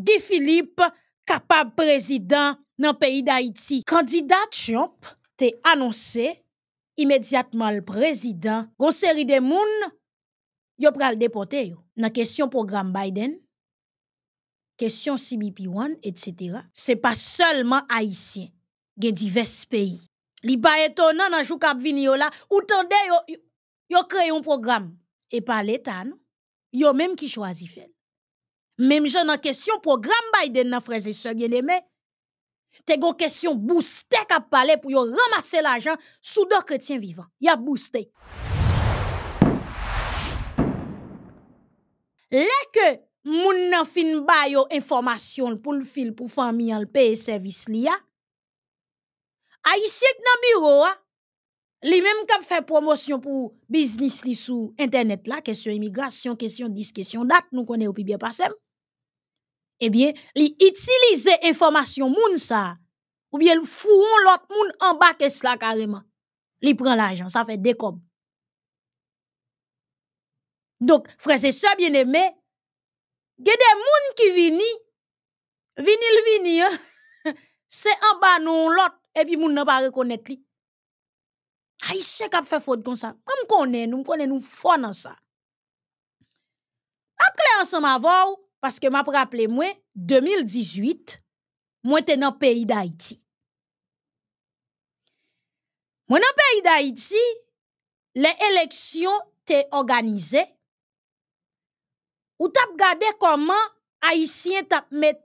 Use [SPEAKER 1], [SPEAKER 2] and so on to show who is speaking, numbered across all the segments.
[SPEAKER 1] Guy Philippe, capable président dans le pays d'Haïti. Kandidat t'es annoncé immédiatement le président. une série de moun yo pral Dans yo. question du programme Biden, question CBP1, etc. C'est pas seulement Haïtien gen divers pays. Li pays. étonnant nan jou kap vini yo la, ou tande yo, yo, yo krey yon Et E yo même qui choisit même j'en en question programme Biden nan frères et sœurs bien-aimés te go question booster k'a parler pour yo ramasser l'argent sous deux chrétiens vivants y a booster les que moun nan fin ba yo information pour le fil pour famille en paye service li a haïtien nan bureau a ah, li même k'a faire promotion pour business li sous internet la question immigration question 10 question date nous connaît au bien passé eh bien, li utilise information moun ça ou bien il l'autre moun en bas que cela carrément. Il prend l'argent, ça fait décob. Donc, frère, c'est ça bien aimé, y a des moun qui viennent. vini le vini, hein. c'est en bas non l'autre, et puis moun n'a pas reconnaître li. Aïe, a fait faute comme ça. Comme connaît, nous connaît nous fort dans ça. Après ensemble avant, parce que, m'a rappelé mwen, 2018, mwen te nan peyi pays d'Haïti. Mwen nan peyi pays les le élections te organisées. ou tap gade comment Haitien tap met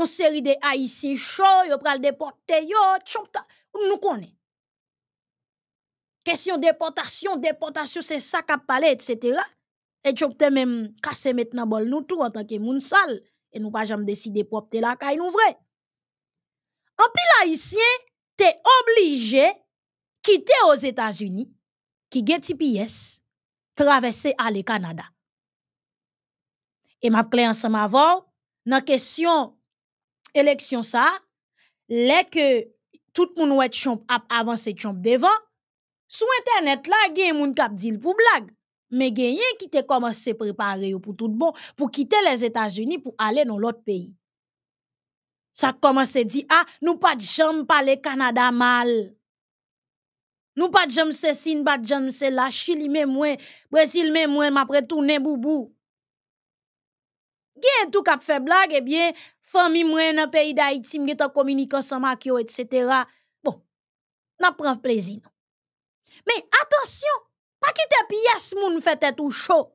[SPEAKER 1] on série de Haitien chou, yo pral deporte yo, chonk ta, nou konen. Kesyon déportation, déportation, c'est ça kap etc. Et tu même cassé maintenant bol nous tout en tant que moun sal Et nous pas jamais décidé pour opter la caille nou vrai. En pile haïtien, t'es obligé quitter aux États-Unis, qui gen TPS, traverser le Canada. Et m'a clair ensemble avant, dans question élection ça, les que tout moun ouet chomp ap avanse chomp devant sou internet la gen moun kap dil pou blague mais gagnent qui te commencé à préparer pour tout bon, pour quitter les États-Unis pour aller dans l'autre pays. Ça commençait à dire, ah, nous pas de pas parler Canada mal. Nous pas de jambes ceci, nous pas de jambes cela, Chili même moi, Brésil même moi, Après tout boubou. Gien tout kap fait blague, eh bien, famille moi dans le pays d'Haïti, m'gen ta communique ensemble, etc. Bon, n'a prend plaisir. Mais attention, Pa ki te piyes moun fete tou show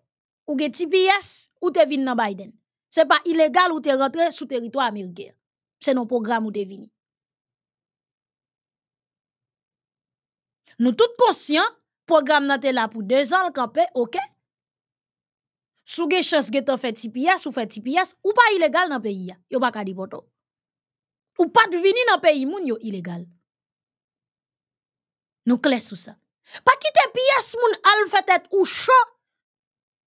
[SPEAKER 1] ou ge ti piyes ou te vin nan Biden. Se pa ilegal ou te rentre sou teritwa amirger. Se nou program ou te vini. Nou tout konsyon, program nan te la pou dejan l kapè, ok? Sou ge chans ge te fete ti piyes ou fete ti piyes ou pa ilegal nan peyi ya. Yo pa ka di voto. Ou pa di vini nan peyi moun yo ilegal. Nou kles sou sa. Pas quitter pièce moun al tête ou chaud.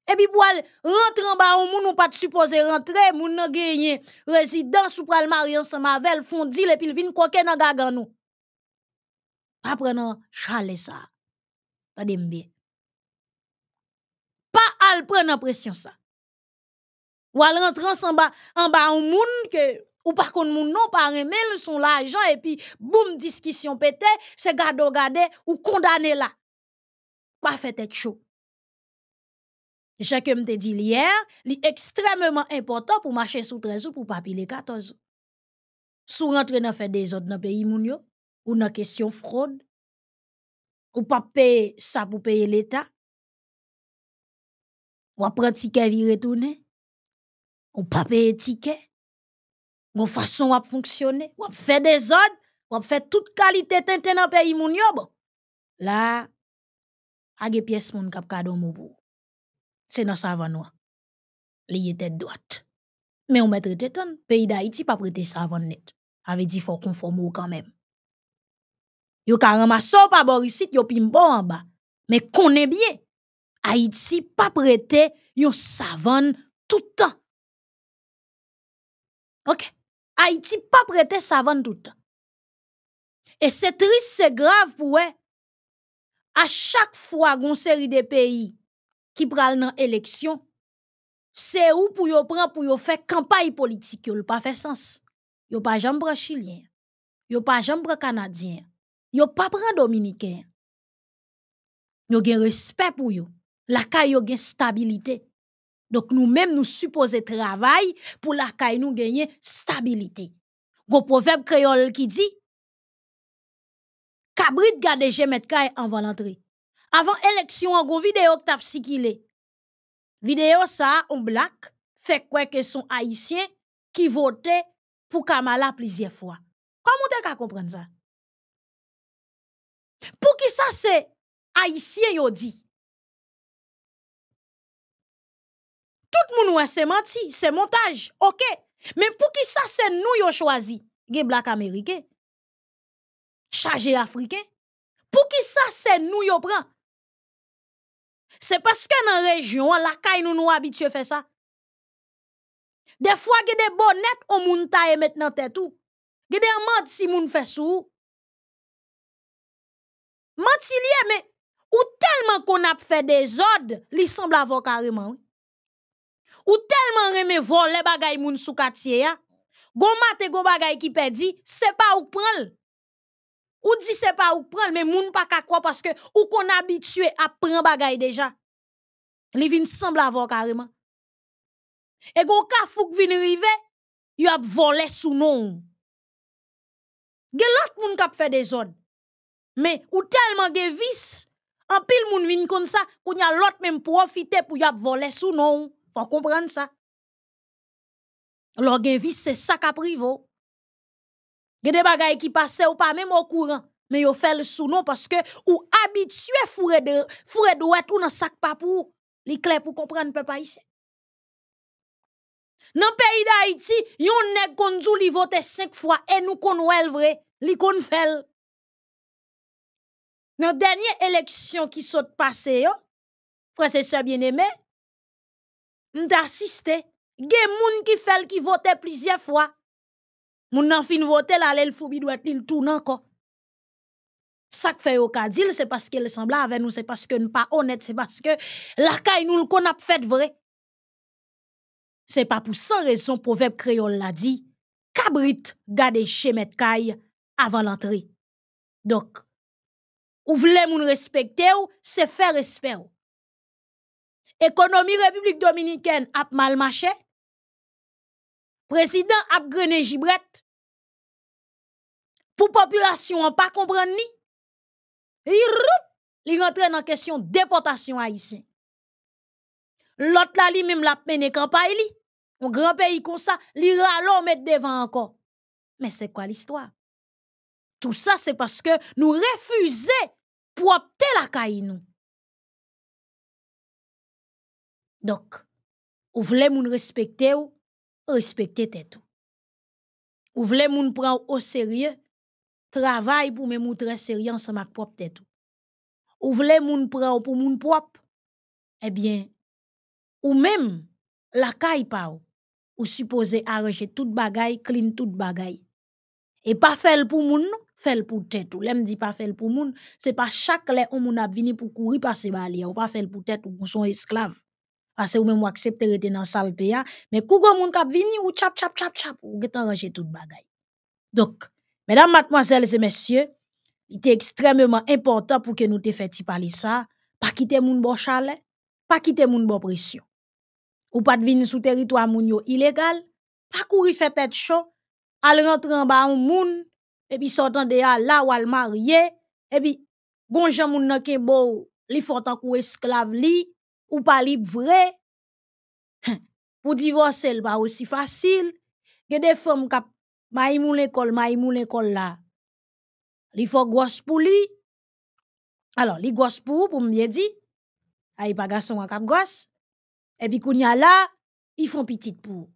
[SPEAKER 1] Et puis pou al en bas ou moun ou pas supposé rentrer moun nan genye résidence ou pral maryan sa mavel, puis il vin koke nan gagan nou. Pa prendre chale ça. ta bien. Pas al prendre pression ça. Ou al rentrer en bas en bas ou moun que ou par contre moun non pas email son l'argent et puis boum discussion pété c'est gado gade ou condamné là pas fait être chaud Jacques me dit hier, li extrêmement important pour marcher sous 13 ou pour papiller les 14 ou. Sous rentrer fait des autres dans pays moun yo, ou dans question fraude ou pas payer ça pour payer l'état. Ou apprendre ticket vi retourner. Ou pas payer ticket. Mon façon à fonctionner, à faire des ordres, à faire toute qualité dans dans pays moun yo bon. Là des pièce moun kap kadon mou C'est dans sa vanoua. Li tête droite. Mais on mette tête pays d'Haïti pas prêté sa net. Avait dit faut conforme quand même. Yo ka ramasso pa borisit yo pimbo en bas. Mais connaît bien Haïti pas prêté yon savane tout le temps. OK. Haïti pas prêté savant tout Et c'est triste, c'est grave pour eux. À chaque fois qu'on série des pays qui prennent dans élection, c'est où pour yo prendre pour yo faire campagne politique, n'a pas fait sens. Yo pas jamais prend chilien, yo pas jamais prend canadien, yo pas prend dominicain. Yo gen respect pour eux. La ka yo gen stabilité. Donc nous-mêmes nous supposons travail pour la caille nous gagner stabilité. Go proverbe créole qui dit Cabrit garde jamais de caille avant l'entrée. Avant élection en go vidéo que t'as sikile. Vidéo ça on black fait quoi que son haïtien qui votait pour Kamala plusieurs fois. Comment on peut comprendre ça Pour qui ça c'est haïtien yo dit tout le monde ouais c'est menti, c'est montage. OK. Mais pour qui ça c'est nous qui yo choisi Blacks black américain. Chargé africains? Pour qui ça c'est nous qui yo prend C'est parce que dans région la caille nous nous à faire ça. Des fois que des bonnets on moun taille maintenant tête tout. a des menti si moun fait sous. Menti lié mais ou tellement qu'on a fait des ordres, il semble avoir carrément. Ou tellement reme vole bagay moun sou katye ya. Gon mate gon bagay ki pedi, se pa ou pral. Ou di se pa ou pral, mais moun pa kakwa que ou kon habitué ap pran bagay déjà. Li vin sembla avon carrément. E gon ka fouk vin rive, yo ap vole sou non. Gen lot moun kap fè des mais Mais ou tellement ge vis, an pil moun vin kon sa, kon ya lot men profite pou y ap vole sou non faut comprendre ça. L'orgue vie, c'est ça qui a privo. Oh. Il y a des bagailles qui passent ou pas même au courant. Mais vous fait le sous-nom parce que ou habitué foure de foure de ouet ou dans sac papou. Li clair pour comprendre peuple haïtien. Dans le pays d'Haïti, yon nèg konzou li vote 5 fois et nous kon wèl vre, li kon fèl. Dans dernière élection qui s'est passée, yo, oh, frère et bien aimé d'assister, assisté. Gen moun ki fèl qui vote plusieurs fois. Moun nan fin vote la lèl foubi doit il tourne encore. Ça que fait au kadil, c'est parce qu'elle semble avec nous, c'est parce que nous pas honnête, c'est parce que la caille nous qu'on a fait vrai. C'est pas pour sans raison proverbe créole l'a dit. Cabrit gade chez met caille avant l'entrée. Donc, ou voulez moun respecter ou, c'est faire respect économie République dominicaine a mal marché. Président a grené gibret. Pour population en pas comprendre ni. Il rentre dans question déportation haïtien. L'autre là la même la mené campagne Un grand pays comme ça, il ralo mettre devant encore. Mais c'est quoi l'histoire Tout ça c'est parce que nous refusons pour opter la caille Dok, ou vle moun respekte ou, respekte tètou. Ou vle moun pran ou serye, travay pou mè moun tres serye ansa mak pwop tètou. Ou vle moun pran ou pou moun pwop, ebyen, ou mèm lakay pa ou, ou supose areje tout bagay, klin tout bagay. E pa fel pou moun, fel pou tètou. Lèm di pa fel pou moun, se pa chak lè ou moun ap vini pou kouri pa se bali, ou pa fel pou tètou pou son esklav. pa se ou men mwaksepte rete nan salte ya, men kougo moun kap vini ou tchap tchap tchap tchap, ou get anranje tout bagay. Dok, menam matmwazel se mesye, ite ekstremement important pou ke nou te feti palisa, pa kite moun bo chale, pa kite moun bo presyon. Ou pat vini sou teritwa moun yo ilegal, pa kouri fe pet chon, al rentran ba an moun, epi sotan de ya la wal marye, epi gonjan moun nake bo li fotan kou esklave li, Ou pa lip vre? Pou divose l pa ou si fasil. Gede fèm kap ma imoun ekol, ma imoun ekol la. Li fò gwas pou li. Alon, li gwas pou ou pou mwen di. A yi pa gason wakap gwas. E bi koun ya la, li fò piti pou ou.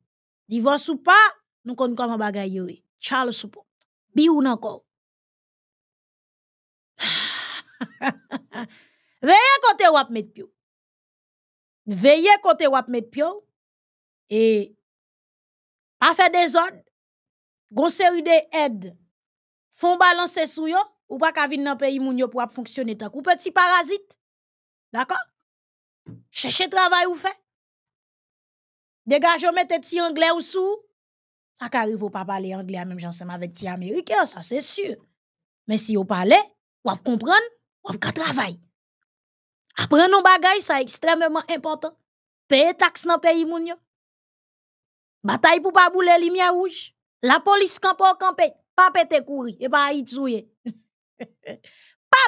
[SPEAKER 1] Divose ou pa, nou kon kon mwa bagay yore. Charles ou pou. Bi ou nan kò. Ve yon kote wap met pi ou. veillez côté wap met pio et pas faire des ordres gon série de aide font balancer sou yo ou pas ka vinn nan pays moun yo pour fonctionner tant ou petit parasite d'accord chercher travail ou fait dégage ou mettez ti anglais ou sou ça qu'arrive ou pas parler anglais même ensemble avec ti américain ça c'est sûr mais si vous parlez ou comprendre vous ka travail après nos bagages, c'est extrêmement important. Payer taxe dans le pays, Bataille pour pas bouler les lumières rouges. La police peut pas campé. Pas péter courir. Et pas jouer. pas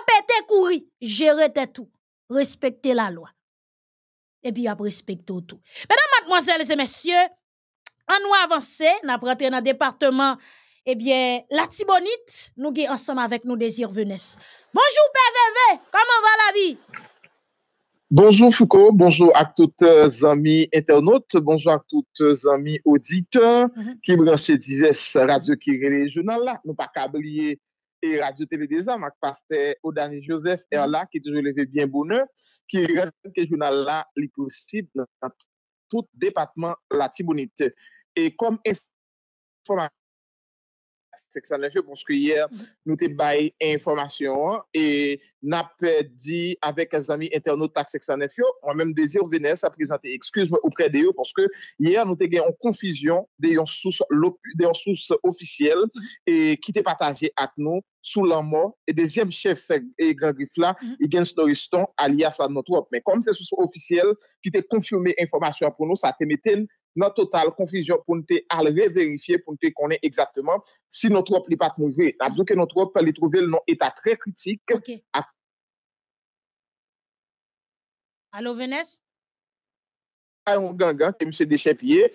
[SPEAKER 1] péter courir. Gérer tout. Respecter la loi. Et puis après, respecter tout. Mesdames, mademoiselles et messieurs, en nous avançons, nous avons dans le département. Eh bien, la Tibonite, nous sommes ensemble avec nos désirs venus. Bonjour, PVV. Comment va la vie?
[SPEAKER 2] Bonjou Foucault, bonjou ak tout zami internaute, bonjou ak tout zami auditeur ki mm-hmm. breche divers radio ki rejounan la. Nou pa kabliye e radyo TV de zan, mak pastè Odani Joseph, e ala ki toujou leve bien bounè, ki rejounan la li pounsib nan tout depatman la tibounite. E kom informasyon. Parce ça, parce que hier, mm-hmm. nous avons bail information hein, et n'a pas dit avec les amis internautes taxe On moi-même désir venir ça présenter excuse-moi auprès d'eux parce que hier nous avons en confusion des sources source officielles mm-hmm. et qui étaient partagé avec nous sous la mort et deuxième chef et grand là mm-hmm. il -hmm. Noriston alias à notre mais comme c'est source officielle qui était confirmé information pour nous ça a été nan total konfijon pou nou te alre verifiye pou nou te konen egzatman si nou trope li pat mou ve. Nan bzouke nou trope li trove l nou eta tre kritik.
[SPEAKER 1] Alo, Vénès?
[SPEAKER 2] Ayo, Ganga, msè de Chepiye.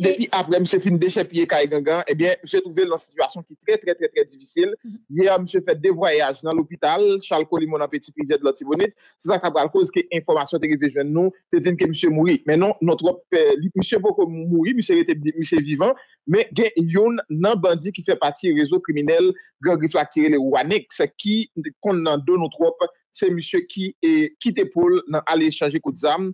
[SPEAKER 2] Depi apre mse fin deche piye kaye gengan, ebyen, mse trouve la situasyon ki tre tre tre tre divisil, li a mse fet de voyaj nan l'opital, chal kol li moun apeti privye de la tibonit, se sakta pral koz ki informasyon teri vejwen nou, te djen ke mse mouri. Menon, non trop, li mse pou kon mouri, mse vivan, men gen yon nan bandi ki fe pati rezo kriminel, gen riflak tire le wane, se ki kon nan do nou trop, se misye eh ki mhm. te poule nan aleye chanje kout zan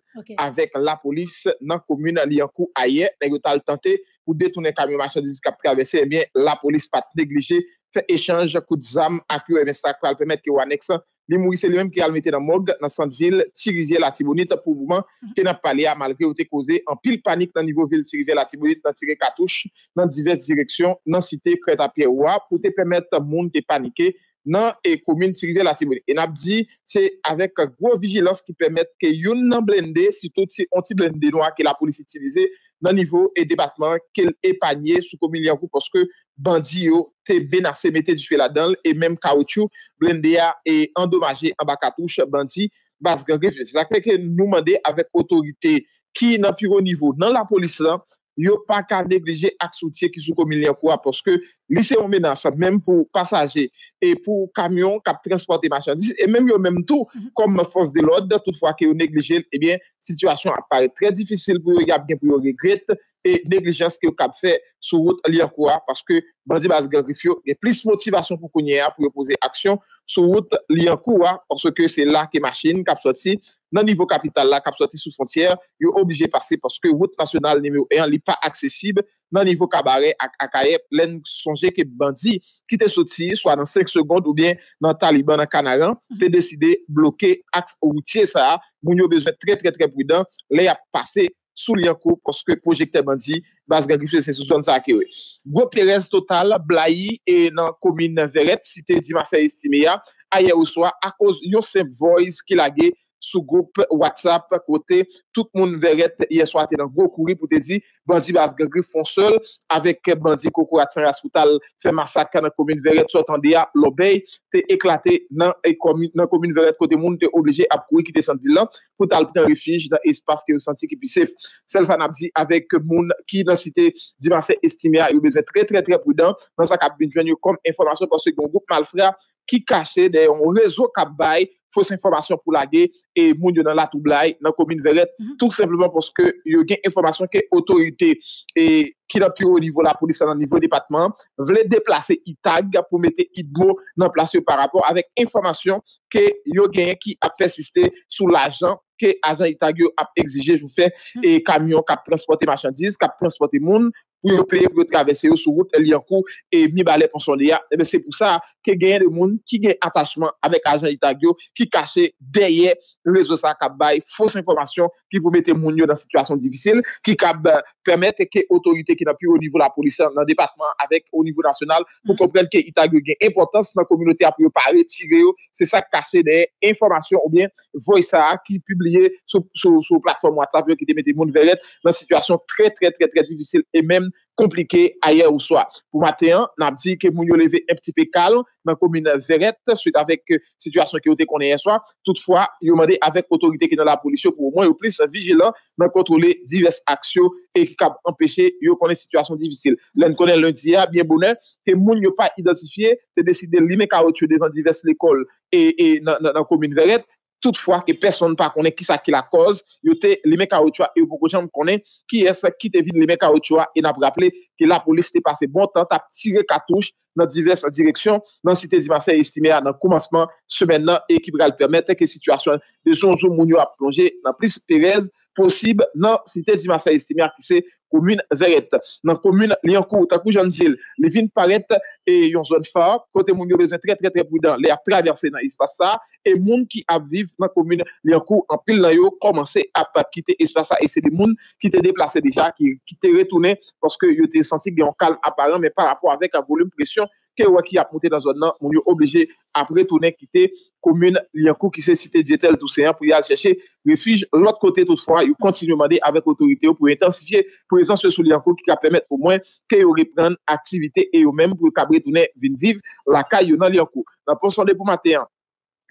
[SPEAKER 2] avek la polis nan komune li an kou aye nan yon tal tante pou detounen kamyon machan dizi kap travese, enbyen la polis pat neglije fe echanje kout zan akli ou envestak pral pemet ki wanexan li mwise li menm ki almete nan mog nan sante vil tirivye latibonite pou mouman te nan palea malve ou te koze an pil panik nan nivou vil tirivye latibonite nan tire katouche nan divez direksyon nan site kret apye wap pou te pemet moun te panike nan e komine ti rive la Timor e nap di te avek gwo vigilans ki pemet ke yon nan blende sito ti anti-blende nou a ke la polis itilize nan nivou e debatman ke l epanye sou komine yon kou poske bandi yo te benase mette di fela danl e mem kaoutchou blende ya e endomaje amba katouche bandi bas gangre se la keke nou mande avek otorite ki nan piro nivou nan la polis lan yo pa ka neglije aksoutye ki sou komilyen kwa, poske lisey omenan sa, menm pou pasaje, e pou kamyon kap transporte machandise, e menm yo menm tou, mhm. kom fons de lode, tou fwa ki yo neglije, ebyen, eh situasyon apare, trey difisil pou yo yab gen pou yo regrete, e neglijans ki yo kap fè sou wout li an kouwa, paske bandi bas gangrifyo, de plis motivasyon pou kounye a, pou yo pose aksyon, sou wout li an kouwa, paske se la ke machine kap soti, nan nivou kapital la kap soti sou fontyer, yo obije pase, paske wout nasyonal ni me ou eyan li pa aksesib, nan nivou kabare ak aep, len sonje ke bandi, ki te soti, swa nan 5 segond ou bien nan taliban nan kanaran, te deside blokè aks ou woutye sa, moun yo bezwen tre tre tre pridan, le ya pase aksyon, sou liyanko koske projekte bandi bas genkifle sensu son sa akewe. Gwo perez total, bla yi e nan komine veret, site di masay estime ya, aye ou swa akos yon semp voys ki lage sou goup WhatsApp kote tout moun veret yeswa te nan go kouri pou te di bandi bas gen gri fon sol avek euh, bandi koko atsan raskoutal fe masaka nan komoun veret sotan deya lobey te eklate nan komoun veret kote moun te oblije ap kouri ki te senti lan pou talpe te refinj nan espas ki yo senti ki pisif sel san ap di avek euh, moun ki nan site divanse estimea yo beze tre tre tre prudan nan sa kap binjwen yo kom informasyon pou se yon goup malfra ki kache de yon rezo kap baye fos informasyon pou la ge, e moun yo nan la toublai, nan komine velet, mhm. tout simplement pwos ke yo gen informasyon ke otorite, e ki nan pi ou nivou la polisa nan nivou depatman, vle deplase Itag, pou mete idmo nan plase ou par rapport, avek informasyon ke yo gen, ki ap persiste sou la jan, ke ajan Itag yo ap exije, jou fe, mhm. e kamyon kap transporte machandise, kap transporte moun, où le pays pour traverser sur route en cours et mi balai pour son lia eh ben, c'est pour ça que gagne le monde qui gagne attachement avec agent Itagio qui cachent derrière les ça informations fausse qui vous mettre moun gens dans situation difficile qui permettent permettre que autorité qui n'a plus au niveau la police dans département avec au niveau national pour mm-hmm. comprendre que Itagio une importance dans la communauté à pas retirer c'est ça cacher des informations ou bien voice ça qui publié sur sur plateforme WhatsApp qui met mettre moun dans situation très très très très difficile et même komplike ayer ou swa. Pou maten, nap di ke moun yo leve e ptipe kal, men komine veret, suite avek situasyon ki yo dekone ye swa, toutfwa, yo mande avek otorite ki nan la polisyon pou mwen yo plis vigilant, men kontrole divers aksyon, e ki kab empeshe yo konen situasyon divisil. Len konen lundi ya, bien bonen, ke moun yo pa identifiye, te deside li me karot yo devan divers lekol e nan komine veret, toutfwa ke person pa konen ki sa ki la koz, yo te li men ka otwa, yo pou kojan konen ki es ki te vin li men ka otwa, e na pou rappele ke la polis te pase bon, tan ta tire katouche nan diversa direksyon, nan site Dimansè Estimè, nan koumanseman semen nan, e ki pral permette ke situasyon de zonjou moun yo a plonje nan plis perez, posib nan site di Masayi Simya ki se komune Veret. Nan komune li an kou, takou jan di el, li vin paret e yon zon far, kote moun yo bezwen tre tre tre prudan, li a traverse nan Ispasa, e moun ki ap viv nan komune li an kou, an pil nan yo, komanse ap kite Ispasa, e se li moun kite deplase deja, kite retoune, paske yo te senti kli an kalm aparen, me pa rapor avek a volume presyon, ke wak y ap mouti nan zon nan, moun yo obleje ap re tounen kite koumoun liankou ki se site djetel tou seyan pou yal chèche refij lot kote tout fwa yo kontinu mande avèk otorite yo pou intensifye prezans yo sou liankou ki ka pèmet pou mwen ke yo reprenn aktivite yo men pou kabre tounen vin viv lakay yo nan liankou. Na ponson de pou maten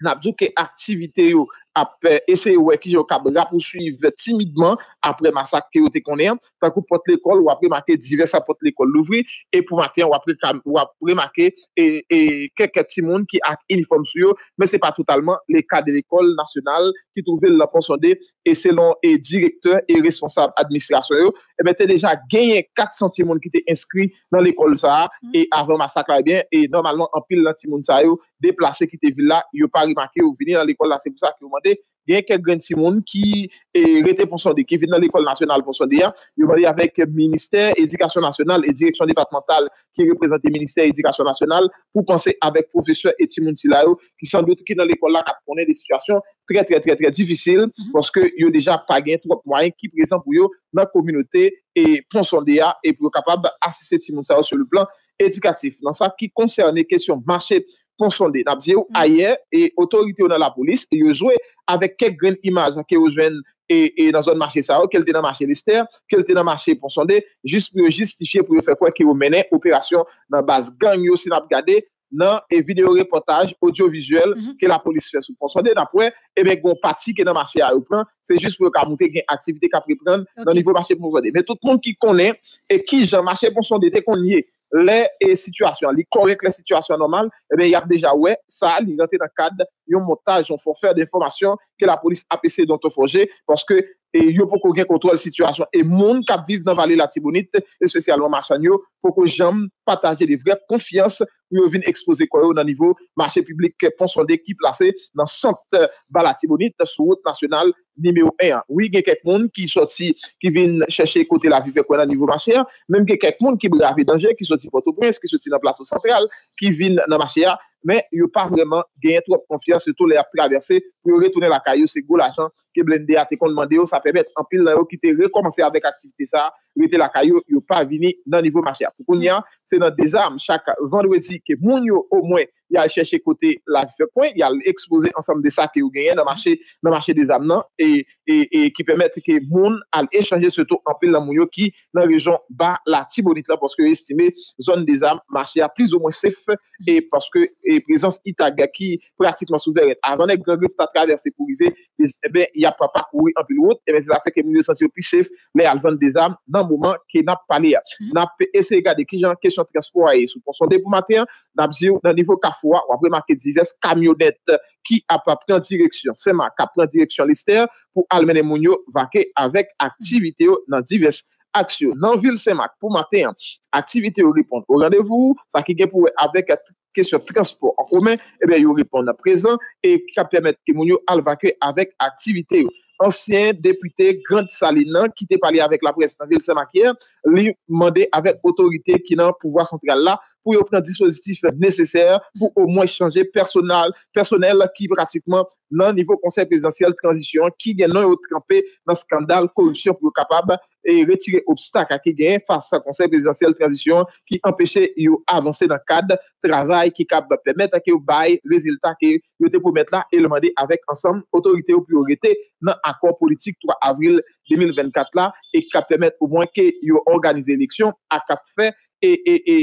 [SPEAKER 2] na bzou ke aktivite yo apè eseye wè ki yo kabra pou suive timidman apè masak ki yo te konen takou pot l'ekol wè apè makè dirè sa pot l'ekol louvri e pou makè wè apè wè apè wè makè e keke timoun ki ak uniform suyo men se pa totalman le ka de l'ekol nasyonal ki touvel la konsonde e selon e direkteur e responsab administrasyon yo e bete deja genyen 400 timoun ki te inskri nan l'ekol sa e mm. avè masak la e bien e normalman anpil lan timoun sa yo deplase ki te vila yo pa rimakè ou vini nan l il y a quelques gens qui est pour qui viennent dans l'école nationale pour sonder. avec le ministère de l'Éducation nationale et direction départementale qui représente le ministère de l'Éducation nationale pour penser avec le professeur Etimoun Silao qui sans doute qui dans l'école là connaît des situations très, très, très, très difficiles mhm. parce que y a déjà pas gagné trop moyens qui présent pour eux dans la communauté et pour sonder et pour capable d'assister Etimoun sur le plan éducatif. Dans ça qui concerne les questions marché Pon sonde, nap zye ou mm. ayer, e otorite ou nan la polis, e yo zwe avek kek gren imajan ke yo zwen e nan zon Marche Sao, ke lte nan Marche Lister, ke lte nan Marche Pon Sonde, jist pou yo jistifiye pou yo fekwe ki yo mene operasyon nan base gang yo sinap gade, nan e video reportaj, audiovisuel, ke mm-hmm. la polis fekwe sou Pon Sonde, napwe, ebek eh bon pati ke nan Marche Ayo, c'est jist pou yo ka moute gen aktivite ka pripren nan nivou Marche Pon Sonde. Men tout moun ki konen, e ki jan Marche Pon Sonde, te konye, lè e situasyon, lè korek lè situasyon nomal, e eh bè y ap deja wè, sa li gante nan kad, yon motaj, yon fon fèr de informasyon, ke la polis apese don ton fonje, pwanske, e yon pwok gen kontrol situasyon, e moun kap viv nan vali la tibounite, espesyalman marchanyo, pwoko jem pataje de vre konfians yo vin expose kwa yo nan nivou masye publik ke pon sonde ki place nan sante balati bonite sou wote nasyonal nime ou en. Oui, gen kek moun ki soti, ki vin cheshe kote la vive kwa yo nan nivou masye a, menm gen kek moun ki bravi denje, ki soti poto brins, ki soti nan plato santral, ki vin nan masye a, men yo pa vreman genye trop konfiyans, se to le a praverse pou yo retoune la kayo, se go la chan ke blende a te kon mande yo, sa pe met anpil nan yo ki te rekomansi avek aktivite sa, rete la kayo, yo pa vini nan nivou machia. Poukoun ya, se nan dezam, chak zanwe di ke moun yo o mwen ya chèche kote la vifè pwen, ya l'expose ansam de sa ki yo genyen nan machè nan machè dezam nan, e ki pèmète ke moun al echange se to anpil nan moun yo ki nan rejon ba la tibonit la, pwoske estime zon dezam machia, plis o mwen sef e pwoske prezans itaga ki pratikman souveren. Avanèk greglif ta traversè pou vive, e eh apwa pa kouye anpil wot, e mwen se la fe ke mwen yon sensyo pi sef, mwen alvan de zan nan mouman ke nap palea. Nap pe ese gade ki jan kesyon transpoa e sou konsonde pou maten, nap ziyou nan nivou kafwa, wapwe make divers kamyonet ki apwa pren direksyon semak apwa pren direksyon liste, pou almen moun yo vake avek aktivite yo nan divers aksyon. Nan vil semak pou maten, aktivite yo ripon ou randevou, sa ki gen pou avek Kè syon transport an komè, ebè yon ripon nan prezant, e kè apè met ke moun yon eh alvake avèk aktivite yon. Ansyen depite Grand Salé nan, ki te pali avèk la pres nan Vilse-Makyer, li mande avèk otorite ki nan pouvoi sentral la pou yo pren dispositif neseser, pou ou mwen chanje personal, personel ki pratikman nan nivou konsey presidansyel transisyon, ki gen non, nan yo trampe nan skandal korupsyon pou yo kapab, e retire obstak a ki gen fasa konsey presidansyel transisyon, ki empèche yo avanse nan kad, travay ki kap bè pèmèt a ki yo bay, reziltat ki yo te pou mèt la, e lomade avèk ansam, otorite ou priorite nan akon politik 3 avril 2024 la, e kap pèmèt pou mwen ki yo organize léksyon, a kap fè, e, e, e,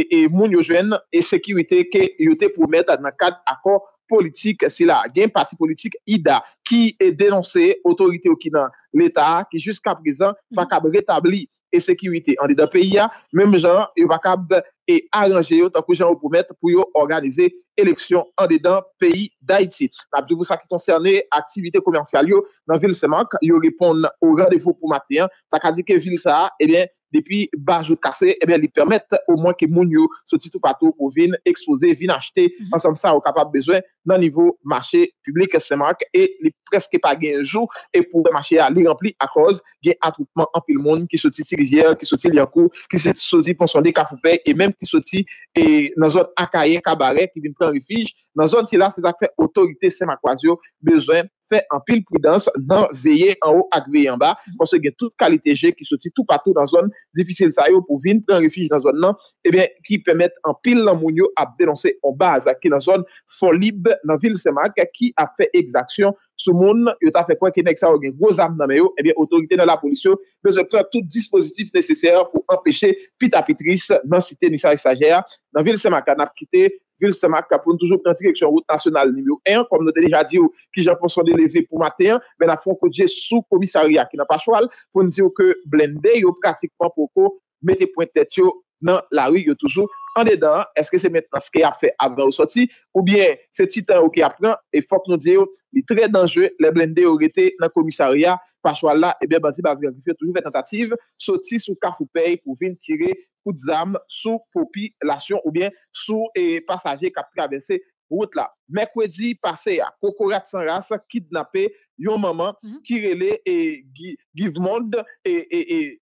[SPEAKER 2] e moun yo jwen esekirite ke yote pou met nan kad akor politik sila. Gen pati politik Ida ki e denonse otorite yo ki nan l'Etat ki jiska prizan va kab retabli esekirite. An de dan peyi ya, menm jan yo va kab e aranje yo takou jan yo pou met pou yo organize eleksyon an de dan peyi d'Haiti. Nabdibou sa ki ton serne aktivite komensyal yo nan Vilsemak, yo ripon ou radevou pou maten, takadike Vilsemak, ebyen... Eh Depi bajou kase, eh li permette ou mwen ke moun yo soti tout patou pou vin ekspose, vin achete, mhm. ansam sa ou kapap bezwen nan nivou mache publik semak, e li preske pa genjou, e pou mache li rempli akoz, gen atroupman anpil moun, ki soti ti rivyer, ki soti liankou, ki soti pon sonde kafoupe, e menm ki soti nan zon akaye kabare, ki vin pren rifij, nan zon ti la se da kwen otorite semak wazio bezwen Fè an pil prudens nan veye an ou ak veye an ba. Monse gen tout kaliteje ki soti tout patou nan zon. Difisil sa yo pou vin. Pe an refij nan zon nan. E eh ben ki pemet an pil nan moun yo ap denonse an ba. A zaki nan zon folib nan vil semaka. Ki ap fe exaksyon. Sou moun yo ta fe kwen ki nek sa o gen gozab nan me yo. E eh ben otorite nan la polisyon. Bezwe pre tout dispositif neseser. Po empèche pit apitris nan site nisay sajea. Nan vil semaka nan ap kite. Vil semak ka pou nou toujou pranti reksyon route nasyonal nimi ou en, kom nou te deja di ou ki japon son deleve pou maten, men a fon kou dje sou komisariya ki nan pa chwal, pou nou di ou ke blende yo pratikman pou ko mette pointet yo nan la riyo toujou. An de dan, eske se mette nan skye a fe avan ou soti, pou bien se ti tan ou ki apren, e fok nou di yo li tre danjou le blende yo rete nan komisariya là, et eh bien, Bazi Bazgan toujours toujours tentatives, tentative, soti sous Kafoupey venir venir tirer de zame sous population ou bien les eh, passagers qui traversent traversé route là mercredi passé à Kokorat sans race kidnappé yon maman mm -hmm. kirele et eh, Givmond et et,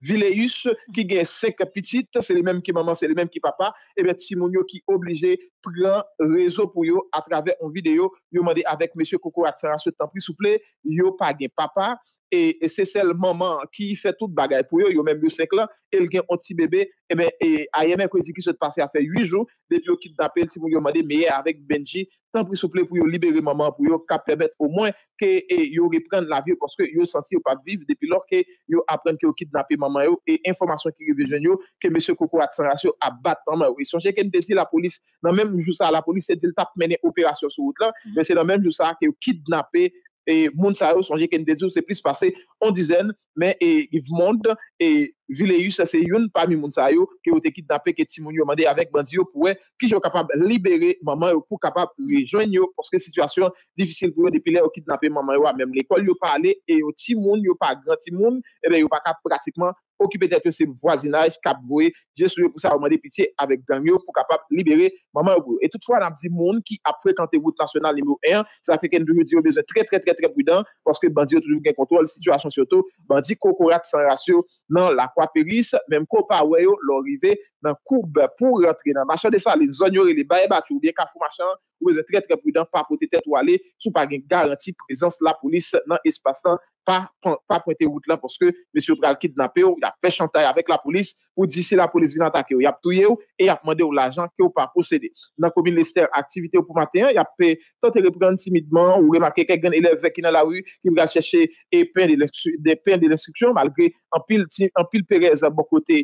[SPEAKER 2] Vileus, qui mm. gagne cinq petites, c'est le même qui maman, c'est le même qui papa, et eh bien Simonio qui obligé prend réseau pour eux à travers une vidéo, yo dit avec monsieur Coco à ce temps, s'il vous plaît, yo pas papa, E, e se sel maman ki fè tout bagay pou yo, yo mèm yo sèk lan, el gen anti-bebe, e mèm, e a yè mèm kouzi ki sòt pasè a fè yu jò, de di yo kidnapè, el si moun yo mèm de meyè avèk Benji, tan pri souple pou yo libere maman, pou yo kap pèmèt, ou mwen ke e, yo ripren la vie, koske yo senti yo pa viv, depi lò ke yo apren mm. ke yo kidnapè maman yo, e informasyon ki yo vèjènyo, ke mèm se koukou at san rasyon, abat maman yo, se yon chèkèm te si la polis, nan m E moun sa yo sonje ken de zi ou se plis pase On dizen, men e giv moun E vile yu sa se yon Parmi moun sa yo, ke yo te kitnape Ke timoun yo mande, avek bandi yo pouwe Ki yo kapab libere maman yo pou kapab Ou joen yo, poske situasyon Difisil pouwe depile yo kitnape maman yo A menm l'ekol yo pa ale, e yo timoun Yo pa gran timoun, e yo pa ka pratikman ou ki pe dete se voisinaj, kap boue, je souje pou sa ouman de pitiye avek Damyo pou kapap libere maman ou boue. Et toutfwa nan di moun ki ap frekante route nasyonal l'imou 1, sa afriken dou yon diyo beze tre tre tre tre bridan, paske bandi yo toutfwa gen kontrol, situasyon sioto, bandi kokorat san rasyon nan lakwa peris, menm ko pa weyo lorive nan koub pou rentre nan machan de sa, le zonyor e le baye batou, ou bien kafou machan, ou e zè trè trè prudant, pa pote tèt wale, sou pa gen garanti prezans la polis nan espasan, pa pote wout lan, porske mèsyou pral kit na pe ou, ya pe chantay avèk la polis, ou disi la polis vilantake ou, ya ptouye ou, e ya pwande ou la jan ki ou pa posede. Nan koubin lèstèr aktivite ou pou maten, ya pe tante repren timidman, ou remake ke gen elev vekina la wu, ki mga chèche e pen de lèstriksyon, malgré anpil p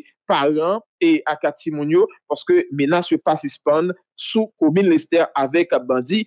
[SPEAKER 2] et à Mounio parce que maintenant se passe suspend sous commune avec Bandi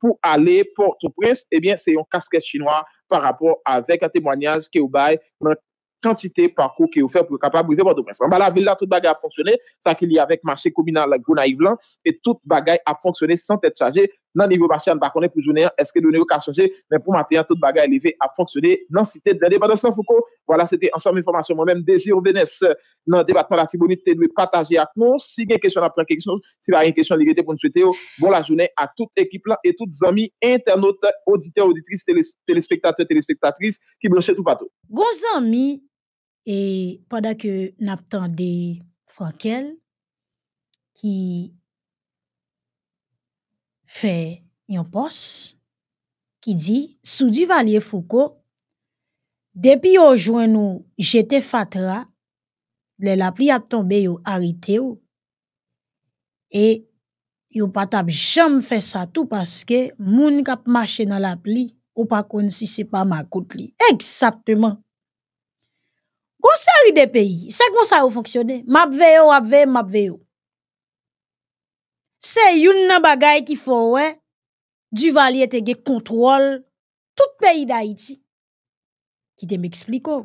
[SPEAKER 2] pour aller Port-au-Prince, eh bien, c'est un casquette chinois par rapport avec un témoignage qui est au bail, une quantité de parcours qui vous offert pour être capable de Port-au-Prince. la ville, là, le bagage a fonctionné, ça qu'il y a avec marché communal, Gonaïve, et le bagage a fonctionné sans être chargé nan nivou bachyan bakonè pou jounè an, eske do nivou ka chanjè, men pou matè an, tout bagay lévè ap fonksyonè, nan sitè dè debat nan san foko. Voilà, sè te ansan mè informasyon mò mèm, dè zi ou vè nès, nan debatman la tibonite te dwe patajè ak moun, si gen kèsyon apren kèsyon, si la gen kèsyon ligète pou njwete yo, bon la jounè, a tout ekip lan, et tout zami, internaute, auditè, auditris, telespektatè, telespektatris, ki blosè tout pato. Gon zami,
[SPEAKER 1] e fait un poste qui dit sous Valier Foucault depuis au nous j'étais fatra les lapli a tombé au arrêté et yo e pas jamais fait ça tout parce que moun kap marcher dans l'appli ou pas si c'est pas ma li. exactement Gon série de pays c'est comment ça a fonctionner Mapveo, veyo mapveo. » Se yon nan bagay ki fò wè, du valye te ge kontrol tout peyi da iti. Ki te m ekspliko.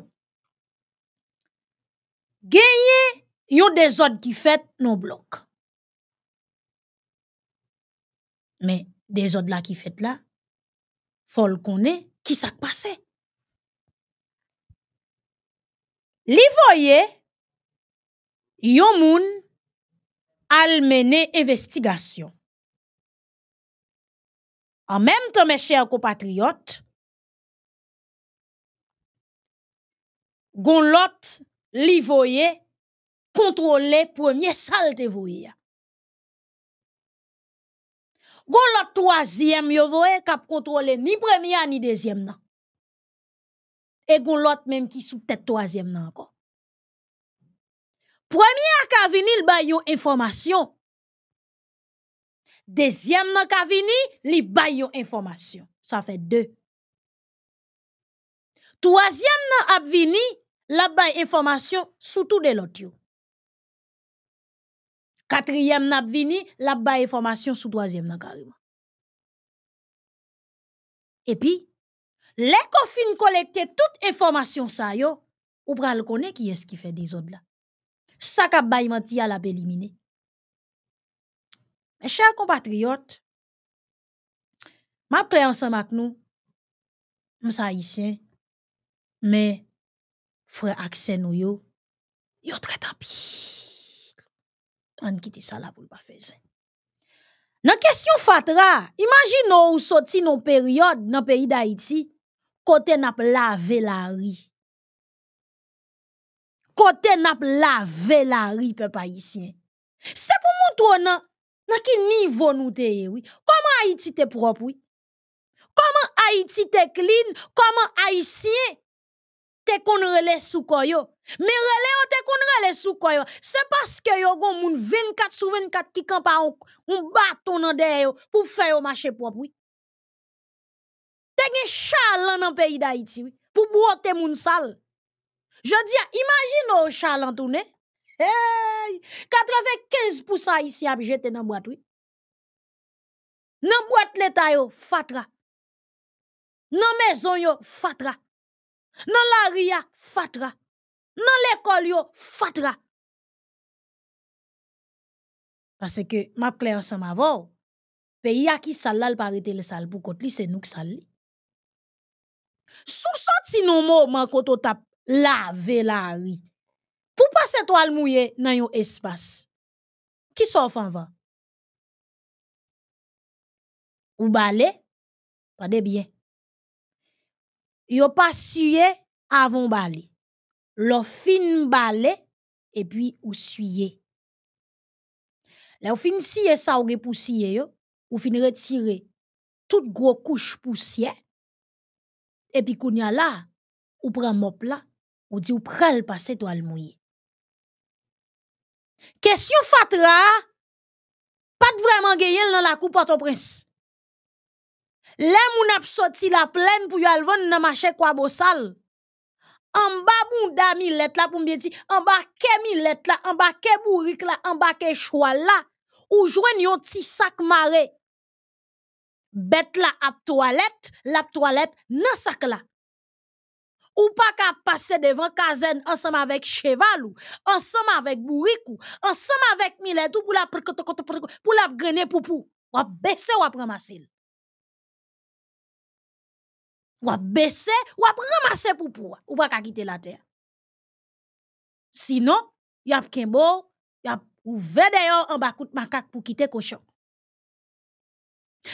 [SPEAKER 1] Genye, yon dezod ki fèt non blok. Men, dezod la ki fèt la, fol konè, ki sak pase. Li voye, yon moun, mener investigation. En même temps, mes chers compatriotes, Gonlot li voyé contrôler premier sal de gon Gonlot troisième yo voyé kap contrôlé ni premier ni deuxième non. Et l'autre même qui sous tête troisième nan encore. Première ka vini, a information. Deuxième il y a li informations. information. Ça fait deux. Troisième il vini, la information sous tout de l'autre Quatrième nan vini, la information sous troisième Et puis, les kofin collecte toutes information ça yo, ou pral connaît qui est ce qui fait des autres Sa ka bayman ti yal ap elimine. Mè chèr kompatri yot, mè ap kre ansan mak nou, mè sa yisè, mè fwe akse nou yot, yot re tanpik. Toun kite sa la pou yon pa fezen. Nan kesyon fatra, imanjin nou ou soti nou peryod nan peryi da iti, kote nap la ve la ri. kote nap la ve la ri pe pa yisye. Se pou moutou nan, nan ki nivou nou te ye, koman Haiti te prop woy? Koman Haiti te klin? Koman Haitien te kon rele soukoyo? Me rele yo te kon rele soukoyo? Se paske yo goun moun 24 sou 24 ki kampa yon baton nan deye yo pou fe yo mache prop woy? Te gen chal lan nan peyi da Haiti woy? Pou bote moun sal? Je dis, imagine charles chalantoune, hey, 95% ici, a jete nan boîte. Dans Nan boîte, l'état, yo, fatra. Nan maison, yo, fatra. Nan la ria, fatra. Nan l'école, yo, fatra. Parce que ma clair ensemble ma pays Pays qui ki sal la le sal pour kot li, se nous qui sal li. Sou sot si nou tap lave la ri. pour passer toile mouillée dans nan espace qui sort en va Ou balé? Tade bien. Yo pas suye avant balé. Lo fin et e puis ou suye. Le ou fin ça ou pou yo, ou fin retirer tout grosse couche poussière et puis là, ou prend mop là ou di ou pral passe toi le mouye. Question fatra, de vraiment geyel dans la kou pato prins. Le moun ap sorti la pleine pou yo alvan nan mache kwa sale. En bas bunda mi let la pou bien di, an ba ke mi let la, an ba ke bourik la, an ba ke choix la, ou jwen yon ti sac maré. Bête la ap toilette la toilette toalet nan sak la ou pas qu'à passer devant Kazen ensemble avec Chevalou, ensemble avec Bouikou, ensemble avec Miletou ou pour la pour la grainer pour pou ou baisser ou ramasser ou baisser ou ramasser pour pou ou pas qu'à quitter la terre sinon y a kembo y a ouvert d'ailleurs en bas de macaque pour quitter cochon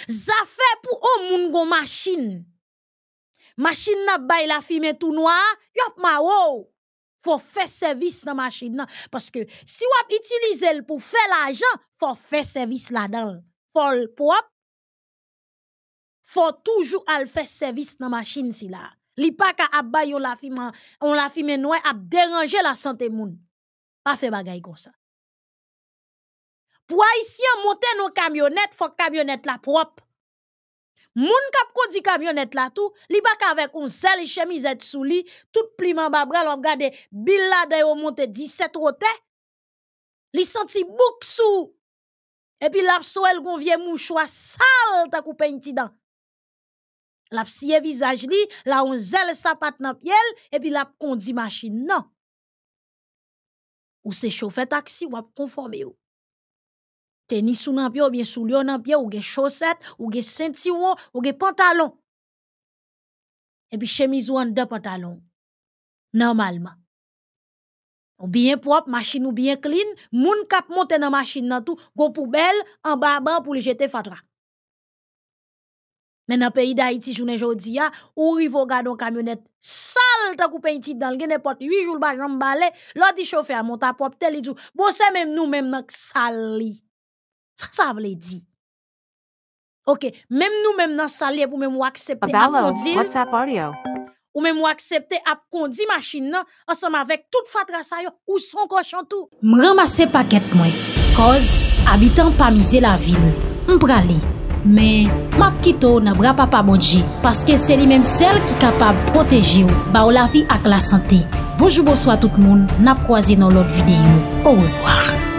[SPEAKER 1] ça fait pour au monde machine Machine n'a bay la fime tout noir, yop ma Faut faire service dans machine Parce que si on utilise pour faire l'argent, faut faire service là-dedans. Faut Faut toujours al faire service dans machine si là. Li pa ka la fime, on la fime noir ap déranger la santé moun. Pas fait bagay comme ça. Pour haïtien monter nos camionnettes, faut camionnette la propre. Moun kap kon di la tout, li bak avec un sel chemisette sou li, tout pliman babra on gade bil la de yo monte 17 rote, li senti bouk sou, et puis lap sou gon vie mouchoua sal ta koupé inti dan. Lap siye visage li, la on zel sapat nan et puis lap kondi machine non Ou se taxi ou ou konforme Tenisou nan pyo, oubyen soulyon nan pyo, ouge choset, ouge sentiwo, ouge pantalon. Epi chemizou an de pantalon. Normalman. Oubyen prop, masin oubyen klin, moun kap monten nan masin nan tou, go poubel, an baban pou li jete fatra. Men apè iday iti jounen jodi ya, ouri vò gado kamyonet sal takou pe iti dan gen e poti. Yui joul bagan mbale, lodi chofe a monta prop tel idou. Bose men nou men non, mnak sal li. Non, sa vle di. Ok, mèm nou mèm nan salye pou mèm waksepte ap kondi... Ou mèm waksepte ap kondi machin nan, ansanm avèk tout fatrasayon ou son koshantou. M ramase paket mwen. Koz, abitan pa mize la vil. M prale. Mè, map kito nan bra pa pa modji. Paske se li mèm sel ki kapab proteji ou ba ou la vi ak la sante. Bojou bojou a tout moun, nap kwa zi nan lot videyo. Ouwevoar.